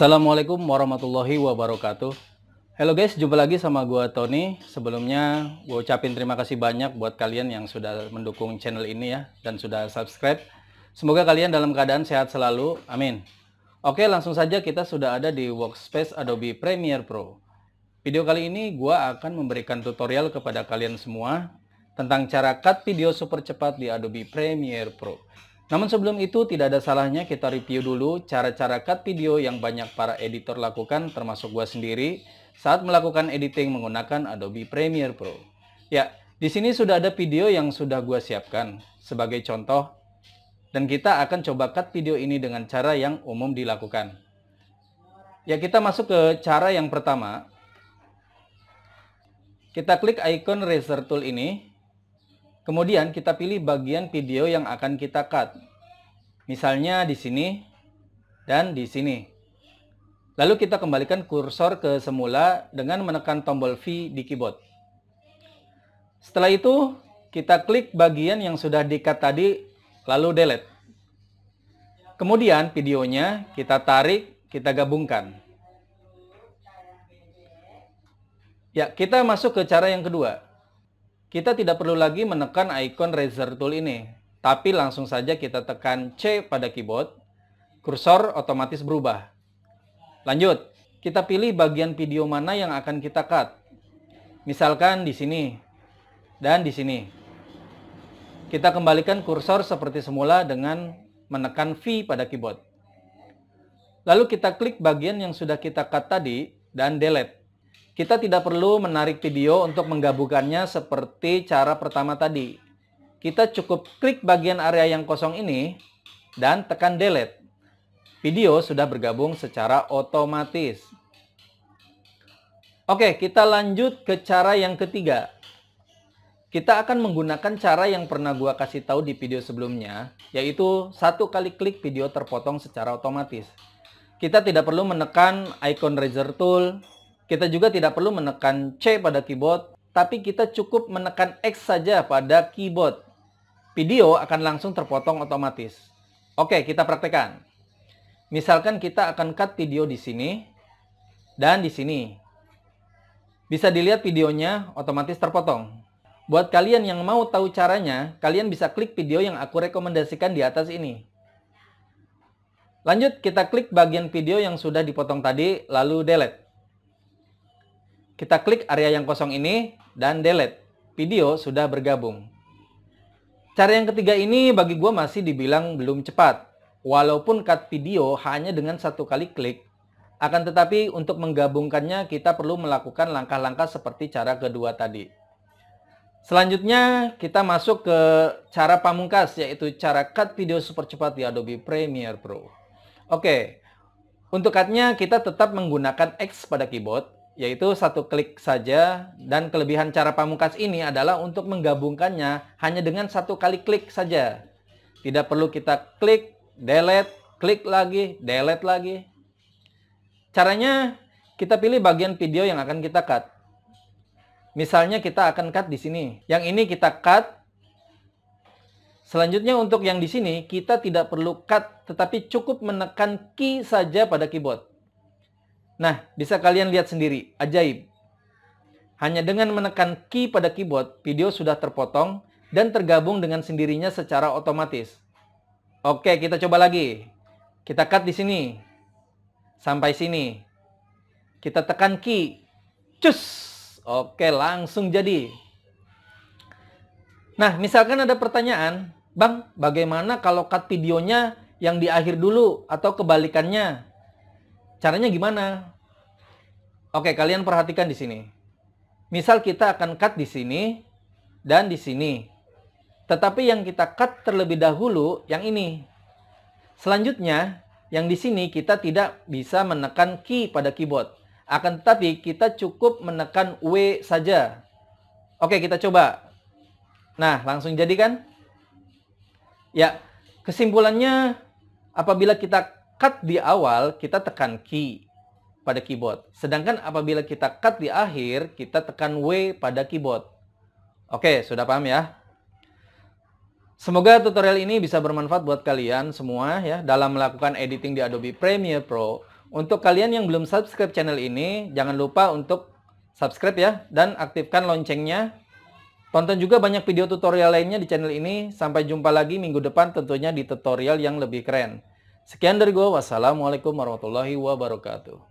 Assalamualaikum warahmatullahi wabarakatuh. Halo guys, jumpa lagi sama gua Tony. Sebelumnya gua ucapin terima kasih banyak buat kalian yang sudah mendukung channel ini ya dan sudah subscribe. Semoga kalian dalam keadaan sehat selalu. Amin. Oke, langsung saja kita sudah ada di workspace Adobe Premiere Pro. Video kali ini gua akan memberikan tutorial kepada kalian semua tentang cara cut video super cepat di Adobe Premiere Pro. Namun sebelum itu tidak ada salahnya kita review dulu cara-cara cut video yang banyak para editor lakukan termasuk gua sendiri saat melakukan editing menggunakan Adobe Premiere Pro. Ya, di sini sudah ada video yang sudah gua siapkan sebagai contoh dan kita akan coba cut video ini dengan cara yang umum dilakukan. Ya, kita masuk ke cara yang pertama. Kita klik icon razor tool ini Kemudian kita pilih bagian video yang akan kita cut. Misalnya di sini dan di sini. Lalu kita kembalikan kursor ke semula dengan menekan tombol V di keyboard. Setelah itu, kita klik bagian yang sudah di-cut tadi, lalu delete. Kemudian videonya kita tarik, kita gabungkan. Ya, kita masuk ke cara yang kedua, kita tidak perlu lagi menekan ikon Razer Tool ini, tapi langsung saja kita tekan C pada keyboard, kursor otomatis berubah. Lanjut, kita pilih bagian video mana yang akan kita cut. Misalkan di sini, dan di sini. Kita kembalikan kursor seperti semula dengan menekan V pada keyboard. Lalu kita klik bagian yang sudah kita cut tadi dan delete. Kita tidak perlu menarik video untuk menggabungkannya seperti cara pertama tadi. Kita cukup klik bagian area yang kosong ini dan tekan delete. Video sudah bergabung secara otomatis. Oke, kita lanjut ke cara yang ketiga. Kita akan menggunakan cara yang pernah gua kasih tahu di video sebelumnya, yaitu satu kali klik video terpotong secara otomatis. Kita tidak perlu menekan icon razor tool kita juga tidak perlu menekan C pada keyboard, tapi kita cukup menekan X saja pada keyboard. Video akan langsung terpotong otomatis. Oke, kita praktekan. Misalkan kita akan cut video di sini dan di sini. Bisa dilihat videonya otomatis terpotong. Buat kalian yang mau tahu caranya, kalian bisa klik video yang aku rekomendasikan di atas ini. Lanjut, kita klik bagian video yang sudah dipotong tadi, lalu delete. Kita klik area yang kosong ini dan delete. Video sudah bergabung. Cara yang ketiga ini bagi gue masih dibilang belum cepat. Walaupun cut video hanya dengan satu kali klik, akan tetapi untuk menggabungkannya kita perlu melakukan langkah-langkah seperti cara kedua tadi. Selanjutnya kita masuk ke cara pamungkas yaitu cara cut video super cepat di Adobe Premiere Pro. Oke, untuk cutnya kita tetap menggunakan X pada keyboard yaitu satu klik saja dan kelebihan cara pamungkas ini adalah untuk menggabungkannya hanya dengan satu kali klik saja. Tidak perlu kita klik, delete, klik lagi, delete lagi. Caranya kita pilih bagian video yang akan kita cut. Misalnya kita akan cut di sini. Yang ini kita cut. Selanjutnya untuk yang di sini kita tidak perlu cut tetapi cukup menekan key saja pada keyboard. Nah, bisa kalian lihat sendiri, ajaib. Hanya dengan menekan key pada keyboard, video sudah terpotong dan tergabung dengan sendirinya secara otomatis. Oke, kita coba lagi. Kita cut di sini. Sampai sini. Kita tekan key. Cus! Oke, langsung jadi. Nah, misalkan ada pertanyaan, Bang, bagaimana kalau cut videonya yang di akhir dulu atau kebalikannya? Caranya gimana? Oke, kalian perhatikan di sini. Misal kita akan cut di sini dan di sini. Tetapi yang kita cut terlebih dahulu yang ini. Selanjutnya, yang di sini kita tidak bisa menekan key pada keyboard. Akan tetapi kita cukup menekan W saja. Oke, kita coba. Nah, langsung jadikan. Ya, kesimpulannya apabila kita cut di awal, kita tekan key pada keyboard. Sedangkan apabila kita cut di akhir, kita tekan W pada keyboard. Oke, sudah paham ya? Semoga tutorial ini bisa bermanfaat buat kalian semua ya dalam melakukan editing di Adobe Premiere Pro. Untuk kalian yang belum subscribe channel ini, jangan lupa untuk subscribe ya dan aktifkan loncengnya. Tonton juga banyak video tutorial lainnya di channel ini. Sampai jumpa lagi minggu depan tentunya di tutorial yang lebih keren. Sekian dari gue. Wassalamualaikum warahmatullahi wabarakatuh.